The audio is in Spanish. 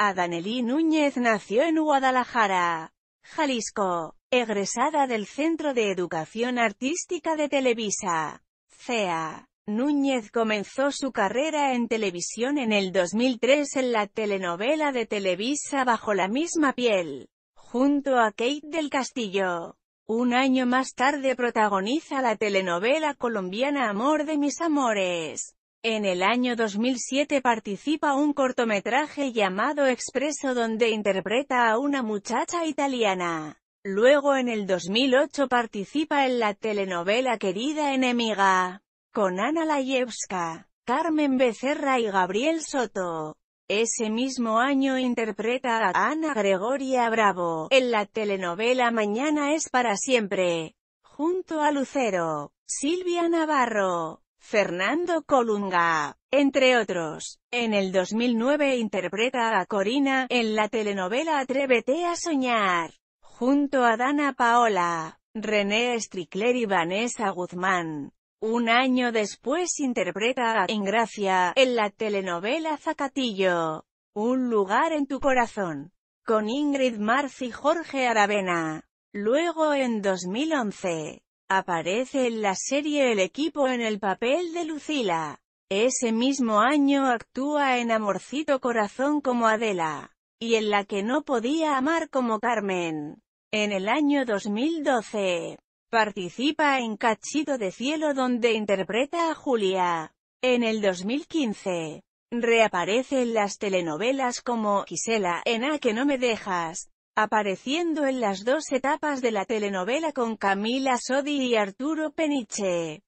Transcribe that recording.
Adaneli Núñez nació en Guadalajara, Jalisco, egresada del Centro de Educación Artística de Televisa, CEA. Núñez comenzó su carrera en televisión en el 2003 en la telenovela de Televisa Bajo la misma piel, junto a Kate del Castillo. Un año más tarde protagoniza la telenovela colombiana Amor de mis amores. En el año 2007 participa un cortometraje llamado Expreso donde interpreta a una muchacha italiana. Luego en el 2008 participa en la telenovela Querida Enemiga, con Ana Layevska, Carmen Becerra y Gabriel Soto. Ese mismo año interpreta a Ana Gregoria Bravo, en la telenovela Mañana es para siempre, junto a Lucero, Silvia Navarro, Fernando Colunga, entre otros. En el 2009 interpreta a Corina, en la telenovela Atrévete a soñar, junto a Dana Paola, René Strickler y Vanessa Guzmán. Un año después interpreta a Ingracia, en la telenovela Zacatillo, Un lugar en tu corazón, con Ingrid Marz y Jorge Aravena. Luego en 2011, Aparece en la serie El equipo en el papel de Lucila. Ese mismo año actúa en Amorcito Corazón como Adela, y en la que no podía amar como Carmen. En el año 2012, participa en Cachito de Cielo donde interpreta a Julia. En el 2015, reaparece en las telenovelas como Gisela, en A que no me dejas, apareciendo en las dos etapas de la telenovela con Camila Sodi y Arturo Peniche.